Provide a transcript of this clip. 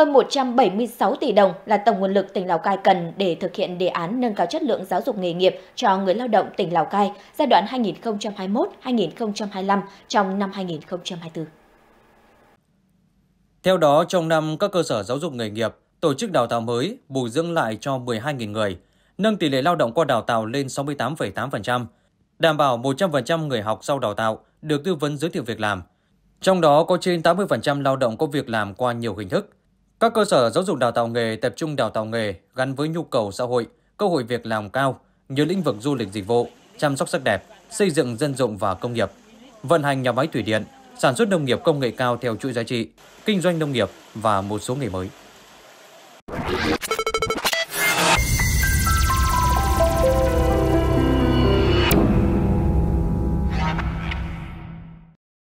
Hơn 176 tỷ đồng là tổng nguồn lực tỉnh Lào Cai cần để thực hiện đề án nâng cao chất lượng giáo dục nghề nghiệp cho người lao động tỉnh Lào Cai giai đoạn 2021-2025 trong năm 2024. Theo đó, trong năm các cơ sở giáo dục nghề nghiệp tổ chức đào tạo mới, bù dưỡng lại cho 12.000 người, nâng tỷ lệ lao động qua đào tạo lên 68,8%, đảm bảo 100% người học sau đào tạo được tư vấn giới thiệu việc làm. Trong đó có trên 80% lao động có việc làm qua nhiều hình thức, các cơ sở giáo dục đào tạo nghề tập trung đào tạo nghề gắn với nhu cầu xã hội, cơ hội việc làm cao như lĩnh vực du lịch dịch vụ, chăm sóc sắc đẹp, xây dựng dân dụng và công nghiệp, vận hành nhà máy thủy điện, sản xuất nông nghiệp công nghệ cao theo chuỗi giá trị, kinh doanh nông nghiệp và một số nghề mới.